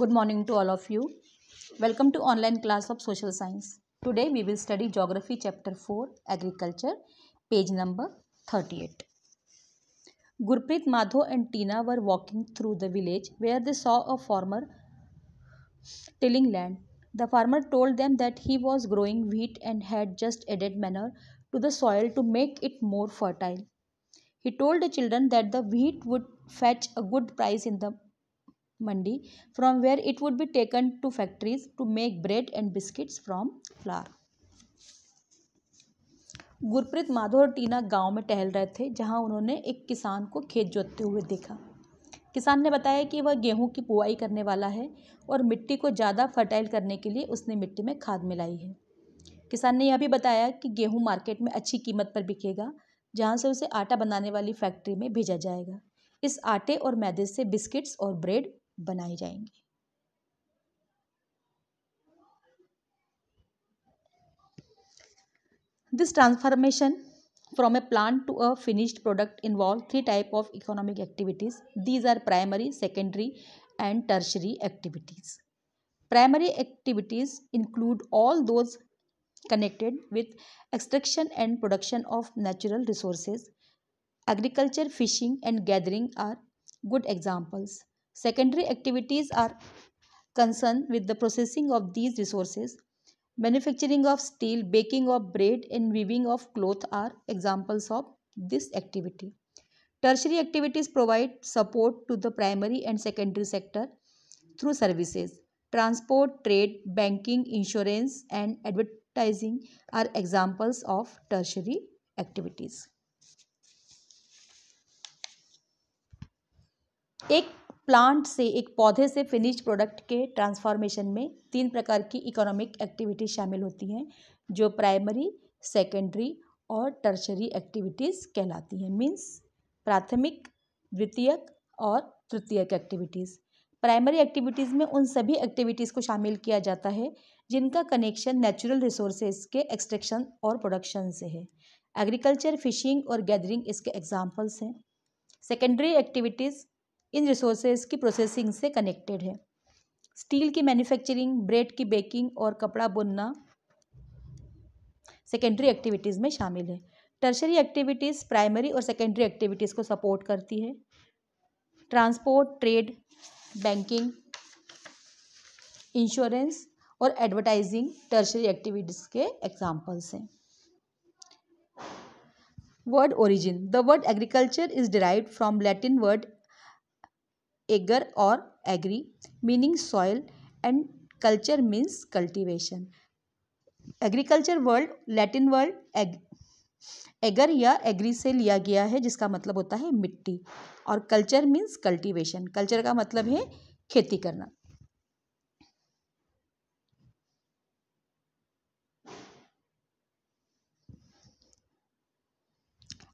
Good morning to all of you. Welcome to online class of social science. Today we will study geography chapter 4 agriculture page number 38. Gurpreet Madho and Tina were walking through the village where they saw a farmer tilling land. The farmer told them that he was growing wheat and had just added manure to the soil to make it more fertile. He told the children that the wheat would fetch a good price in the mandi from where it would be taken to factories to make bread and biscuits from flour Gurpreet Madho और टीना गांव में टहल रहे थे जहां उन्होंने एक किसान को खेत जोतते हुए देखा किसान ने बताया कि वह गेहूं की बुआई करने वाला है और मिट्टी को ज़्यादा फर्टाइल करने के लिए उसने मिट्टी में खाद मिलाई है किसान ने यह भी बताया कि गेहूं मार्केट में अच्छी कीमत पर बिकेगा जहां से उसे आटा बनाने वाली फैक्ट्री में भेजा जाएगा इस आटे और मैदे से बिस्किट्स और ब्रेड बनाए जाएंगे this transformation from a plant to a finished product involve three type of economic activities these are primary secondary and tertiary activities primary activities include all those connected with extraction and production of natural resources agriculture fishing and gathering are good examples Secondary activities are concerned with the processing of these resources. Manufacturing of steel, baking of bread and weaving of cloth are examples of this activity. Tertiary activities provide support to the primary and secondary sector through services. Transport, trade, banking, insurance and advertising are examples of tertiary activities. Plant से एक पौधे से finish product के transformation में तीन प्रकार की economic activity शामिल होती हैं जो प्राइमरी सेकेंडरी और टर्शरी एक्टिविटीज़ कहलाती हैं मीन्स प्राथमिक द्वितीयक और तृतीयक एक्टिविटीज़ प्राइमरी एक्टिविटीज़ में उन सभी एक्टिविटीज़ को शामिल किया जाता है जिनका कनेक्शन नेचुरल रिसोर्सेज के एक्सट्रैक्शन और प्रोडक्शन से है एग्रीकल्चर फिशिंग और गैदरिंग इसके एग्जाम्पल्स हैं सेकेंडरी एक्टिविटीज़ इन रिसोर्सेज की प्रोसेसिंग से कनेक्टेड है स्टील की मैन्युफैक्चरिंग ब्रेड की बेकिंग और कपड़ा बुनना सेकेंडरी एक्टिविटीज़ में शामिल है टर्शरी एक्टिविटीज़ प्राइमरी और सेकेंडरी एक्टिविटीज़ को सपोर्ट करती है ट्रांसपोर्ट ट्रेड बैंकिंग इंश्योरेंस और एडवर्टाइजिंग टर्शरी एक्टिविटीज़ के एग्जाम्पल्स हैं word origin the word agriculture is derive from Latin word ager और agri meaning soil and culture means cultivation agriculture world Latin world ag ager या agri से लिया गया है जिसका मतलब होता है मिट्टी और कल्चर मीन्स कल्टीवेशन कल्चर का मतलब है खेती करना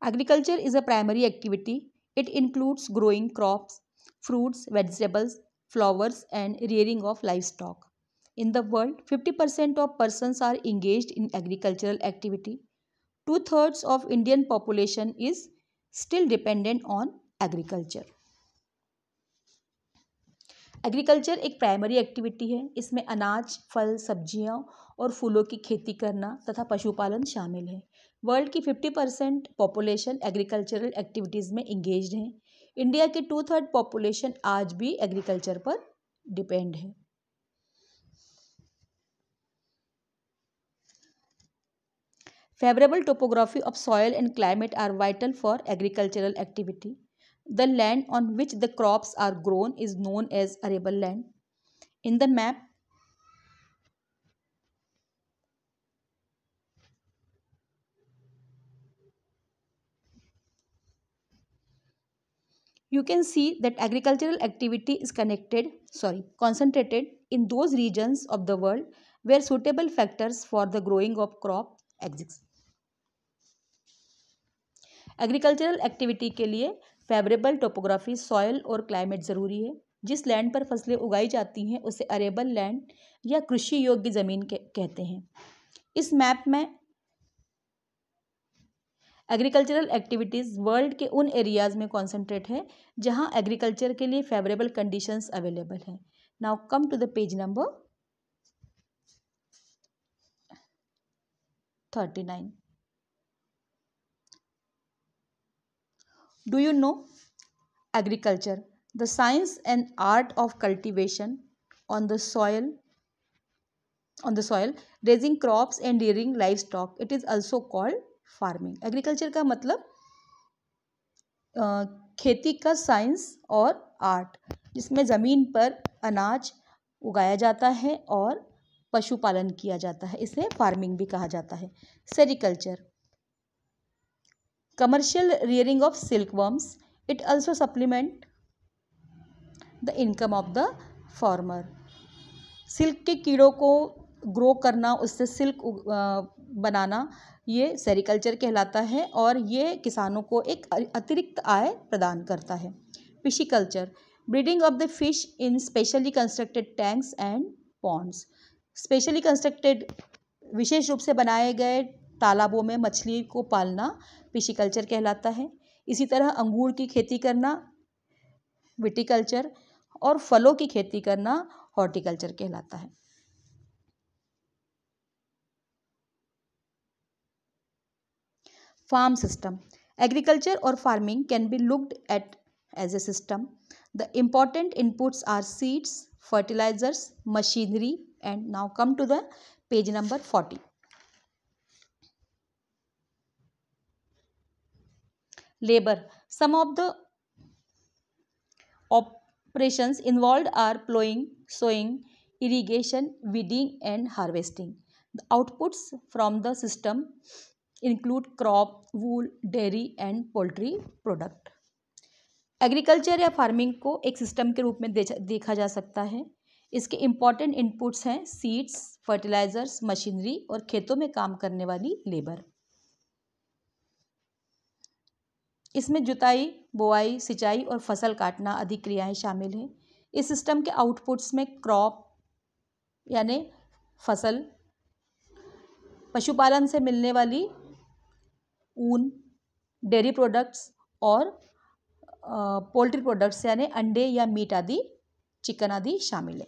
agriculture is a primary activity it includes growing crops fruits, vegetables, flowers and rearing of livestock. In the world, 50% of persons are engaged in agricultural activity. 2/3 of Indian population is still dependent on agriculture. Agriculture एक primary activity है इसमें अनाज फल सब्जियां और फूलों की खेती करना तथा पशुपालन शामिल है वर्ल्ड की fifty percent population agricultural activities में इंगेज हैं इंडिया के टू थर्ड पॉपुलेशन आज भी एग्रीकल्चर पर डिपेंड है favourable topography of soil and climate are vital for agricultural activity the land on which the crops are grown is known as arable land in the map you can see that agricultural activity is connected sorry concentrated in those regions of the world where suitable factors for the growing of crop exist agricultural activity के लिए favourable topography soil और climate जरूरी है जिस land पर फसलें उगाई जाती हैं उसे अरेबल लैंड या कृषि योग्य जमीन कहते हैं इस मैप में एग्रीकल्चरल एक्टिविटीज़ वर्ल्ड के उन एरियाज़ में कॉन्सेंट्रेट है जहाँ एग्रीकल्चर के लिए फेवरेबल कंडीशन अवेलेबल हैं now come to the page number thirty nine do you know agriculture the science and art of cultivation on the soil on the soil raising crops and rearing life stock it is also called farming agriculture का मतलब खेती का science और art जिसमें ज़मीन पर अनाज उगाया जाता है और पशुपालन किया जाता है इसे फार्मिंग भी कहा जाता है sericulture commercial rearing of silk worms it also supplement the income of the farmer silk के कीड़ों को ग्रो करना उससे सिल्क बनाना ये सेरिकल्चर कहलाता है और ये किसानों को एक अतिरिक्त आय प्रदान करता है pisciculture breeding of the fish in specially constructed tanks and ponds specially constructed विशेष रूप से बनाए गए तालाबों में मछली को पालना पिशिकल्चर कहलाता है इसी तरह अंगूर की खेती करना विटिकल्चर और फलों की खेती करना हॉर्टिकल्चर कहलाता है farm system. Agriculture or farming can be looked at as a system. The important inputs are seeds, fertilizers, machinery and now come to the page number 40. Labor. Some of the operations involved are plowing, sowing, irrigation, weeding and harvesting. The outputs from the system include crop wool dairy and poultry product agriculture या farming को एक system के रूप में देखा जा सकता है इसके इम्पॉर्टेंट इनपुट्स हैं सीड्स फर्टिलाइजर्स मशीनरी और खेतों में काम करने वाली लेबर इसमें जुताई बोआई सिंचाई और फसल काटना आदि क्रियाएं शामिल हैं इस सिस्टम के आउटपुट्स में क्रॉप यानी फसल पशुपालन से मिलने वाली ऊन डेयरी प्रोडक्ट्स और पोल्ट्री प्रोडक्ट्स यानी अंडे या मीट आदि चिकन आदि शामिल है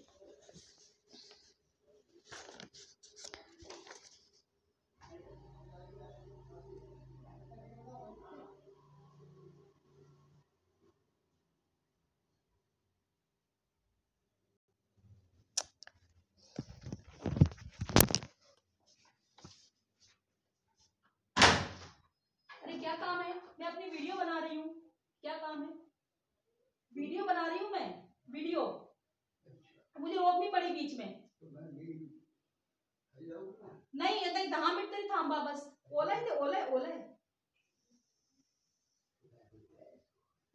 काम है वीडियो बना रही हूँ मैं वीडियो तो मुझे रोकनी पड़ी बीच में तो नहीं ये तक तो दहा मिनट तक थांबा बस ओला है ओला ओला है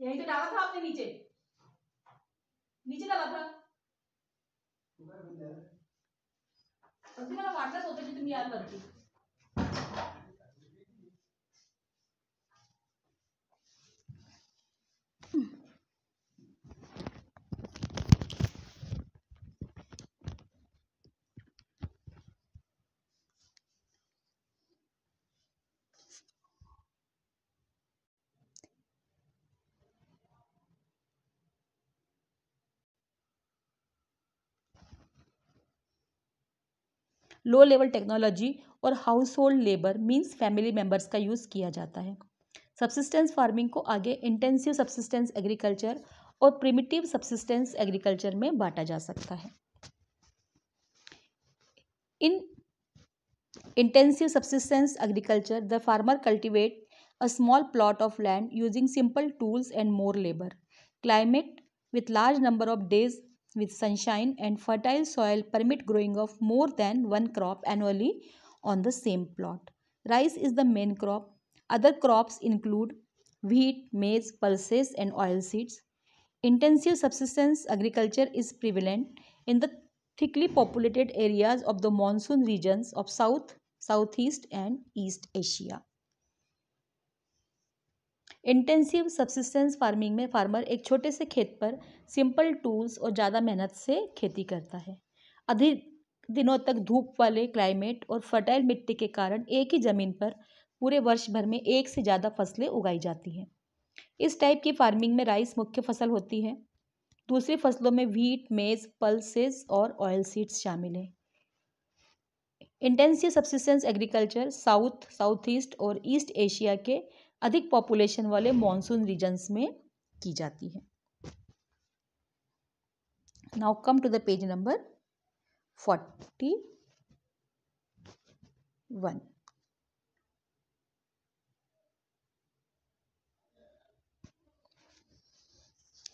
यही तो डाला था आपने नीचे नीचे डाला था अगदी मला वाटलंच होतं की तुम्ही याद करती लो लेवल टेक्नोलॉजी और household labour means family members का यूज़ किया जाता है सब्सिस्टेंस फार्मिंग को आगे इंटेंसिव सब्सिस्टेंस एग्रीकल्चर और प्रिमिटिव सब्सिस्टेंस एग्रीकल्चर में बांटा जा सकता है in intensive subsistence agriculture the farmer cultivate a small plot of land using simple tools and more labour climate with large number of days with sunshine and fertile soil permit growing of more than one crop annually on the same plot. Rice is the main crop. Other crops include wheat, maize, pulses and oilseeds. Intensive subsistence agriculture is prevalent in the thickly populated areas of the monsoon regions of South, Southeast and East Asia. Intensive subsistence farming में farmer एक छोटे से खेत पर simple tools और ज़्यादा मेहनत से खेती करता है अधिक दिनों तक धूप वाले क्लाइमेट और फर्टाइल मिट्टी के कारण एक ही ज़मीन पर पूरे वर्ष भर में एक से ज़्यादा फसलें उगाई जाती हैं इस टाइप की फार्मिंग में राइस मुख्य फसल होती है दूसरी फसलों में व्हीट मेज पल्सेस और ऑयल सीड्स शामिल हैं intensive subsistence agriculture South South East और ईस्ट एशिया के अधिक पॉपुलेशन वाले मॉनसून रीजन में की जाती है now come to page number forty one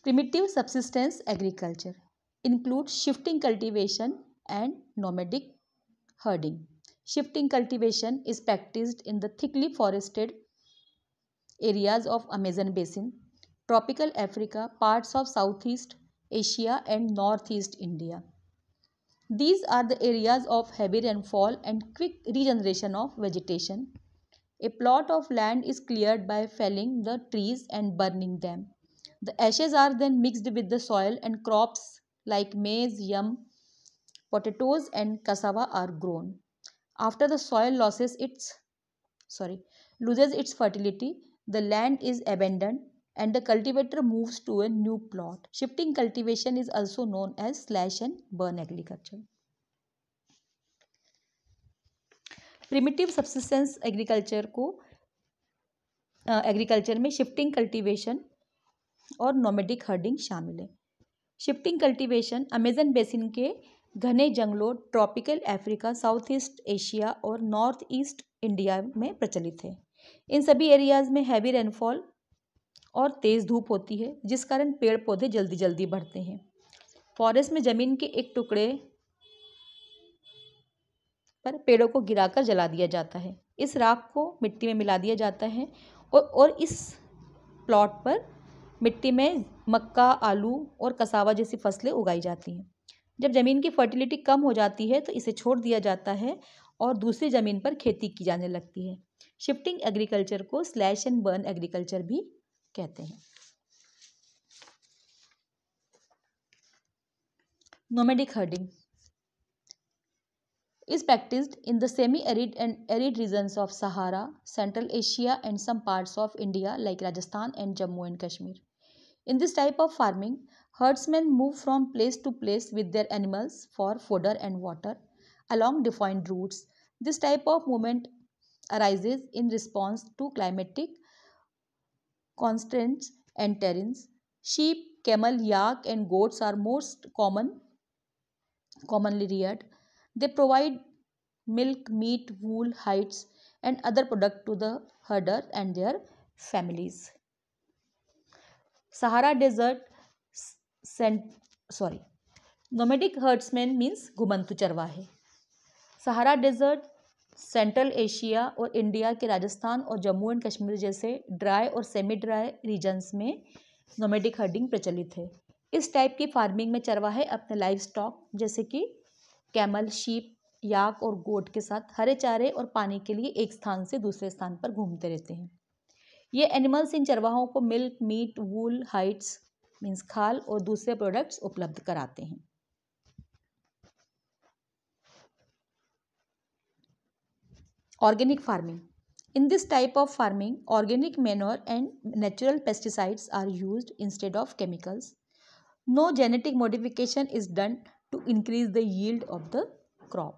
primitive subsistence agriculture include shifting cultivation and nomadic herding shifting cultivation is practised in the thickly forested areas of Amazon basin, tropical Africa, parts of Southeast Asia and Northeast India. These are the areas of heavy rainfall and quick regeneration of vegetation. A plot of land is cleared by felling the trees and burning them. The ashes are then mixed with the soil and crops like maize, yam, potatoes and cassava are grown. After the soil loses its sorry loses its fertility, The land is abandoned and the cultivator moves to a new plot. Shifting cultivation is also known as slash and burn agriculture. Primitive subsistence agriculture को agriculture में shifting cultivation और nomadic herding शामिल है shifting cultivation Amazon basin के घने जंगलों tropical Africa South East Asia और North East India में प्रचलित है इन सभी एरियाज़ में हैवी रेनफॉल और तेज़ धूप होती है जिस कारण पेड़ पौधे जल्दी जल्दी बढ़ते हैं फॉरेस्ट में ज़मीन के एक टुकड़े पर पेड़ों को गिराकर जला दिया जाता है इस राख को मिट्टी में मिला दिया जाता है और और इस प्लॉट पर मिट्टी में मक्का आलू और कसावा जैसी फसलें उगाई जाती हैं जब ज़मीन की फर्टिलिटी कम हो जाती है तो इसे छोड़ दिया जाता है और दूसरी ज़मीन पर खेती की जाने लगती है शिफ्टिंग एग्रीकल्चर को स्लैश एंड बर्न एग्रीकल्चर भी कहते हैं nomadic herding is practice in the semi arid and arid region of Sahara Central Asia and some parts of India like Rajasthan and Jammu and Kashmir in this type of farming herdsmen move from place to place with their animals for fodder and water along defined routes this type of movement arises in response to climatic constraints and terrains. Sheep, camel, yak and goats are most common, commonly reared. They provide milk, meat, wool, hides and other product to the herders and their families. Sahara Desert sent sorry nomadic herdsmen means ghumantu charwahe sahara desert central Asia और India के राजस्थान और Jammu and Kashmir जैसे dry और semi dry regions में नोमेटिक herding प्रचलित है इस type की फार्मिंग में चरवाहे अपने लाइव स्टॉक जैसे कि कैमल शीप याक और गोट के साथ हरे चारे और पानी के लिए एक स्थान से दूसरे स्थान पर घूमते रहते हैं ये एनिमल्स इन चरवाहों को milk meat wool hides means खाल और दूसरे प्रोडक्ट्स उपलब्ध कराते हैं organic farming in this type of farming organic manure and natural pesticides are used instead of chemicals no genetic modification is done to increase the yield of the crop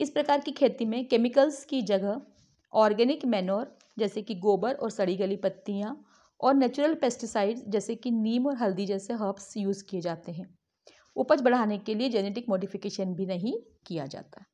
इस प्रकार की खेती में केमिकल्स की जगह ऑर्गेनिक मैनोर जैसे कि गोबर और सड़ी गली पत्तियाँ और नेचुरल पेस्टिसाइड्स जैसे कि नीम और हल्दी जैसे हर्ब्स यूज़ किए जाते हैं उपज बढ़ाने के लिए जेनेटिक मॉडिफिकेशन भी नहीं किया जाता